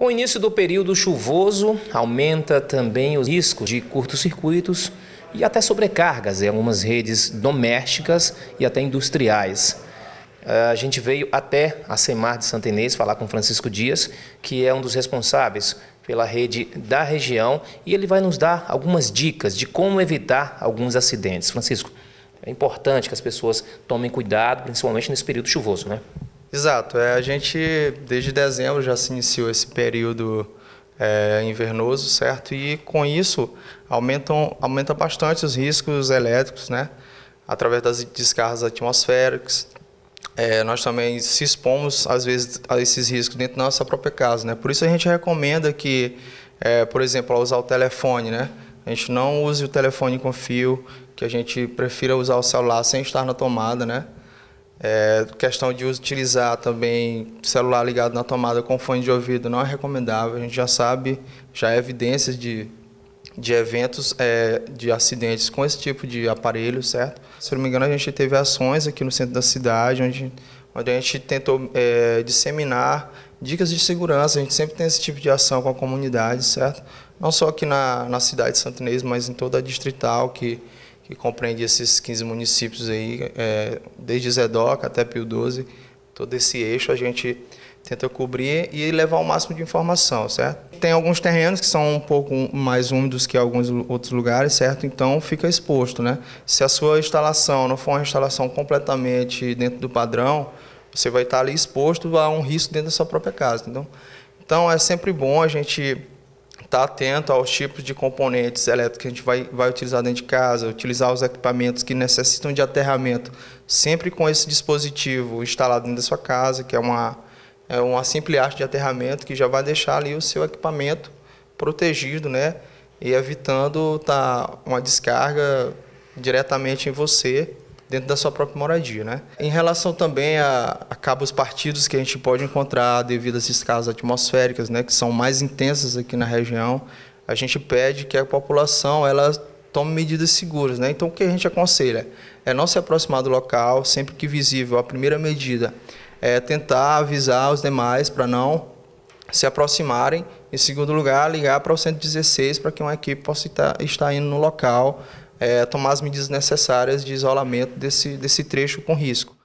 Com o início do período chuvoso, aumenta também o risco de curtos-circuitos e até sobrecargas em algumas redes domésticas e até industriais. É, a gente veio até a Semar de Santa Inês falar com Francisco Dias, que é um dos responsáveis pela rede da região, e ele vai nos dar algumas dicas de como evitar alguns acidentes. Francisco, é importante que as pessoas tomem cuidado, principalmente nesse período chuvoso, né? Exato. É, a gente, desde dezembro, já se iniciou esse período é, invernoso, certo? E com isso, aumentam, aumenta bastante os riscos elétricos, né? Através das descargas atmosféricas. É, nós também se expomos, às vezes, a esses riscos dentro da nossa própria casa, né? Por isso a gente recomenda que, é, por exemplo, ao usar o telefone, né? A gente não use o telefone com fio, que a gente prefira usar o celular sem estar na tomada, né? É, questão de utilizar também celular ligado na tomada com fone de ouvido não é recomendável. A gente já sabe, já há evidências de, de eventos, é, de acidentes com esse tipo de aparelho, certo? Se não me engano, a gente teve ações aqui no centro da cidade, onde, onde a gente tentou é, disseminar dicas de segurança. A gente sempre tem esse tipo de ação com a comunidade, certo? Não só aqui na, na cidade de Santo Inês, mas em toda a distrital que que compreende esses 15 municípios aí, é, desde Zedoca até Pio 12, todo esse eixo a gente tenta cobrir e levar o máximo de informação, certo? Tem alguns terrenos que são um pouco mais úmidos que alguns outros lugares, certo? Então fica exposto, né? Se a sua instalação não for uma instalação completamente dentro do padrão, você vai estar ali exposto a um risco dentro da sua própria casa, entendeu? Então é sempre bom a gente estar tá atento aos tipos de componentes elétricos que a gente vai, vai utilizar dentro de casa, utilizar os equipamentos que necessitam de aterramento, sempre com esse dispositivo instalado dentro da sua casa, que é uma, é uma simples arte de aterramento que já vai deixar ali o seu equipamento protegido, né? E evitando tá, uma descarga diretamente em você dentro da sua própria moradia. Né? Em relação também a, a cabos partidos que a gente pode encontrar devido a esses casos atmosféricos, né, que são mais intensos aqui na região, a gente pede que a população ela tome medidas seguras. Né? Então, o que a gente aconselha é não se aproximar do local, sempre que visível, a primeira medida é tentar avisar os demais para não se aproximarem. Em segundo lugar, ligar para o 116 para que uma equipe possa estar indo no local é, tomar as medidas necessárias de isolamento desse, desse trecho com risco.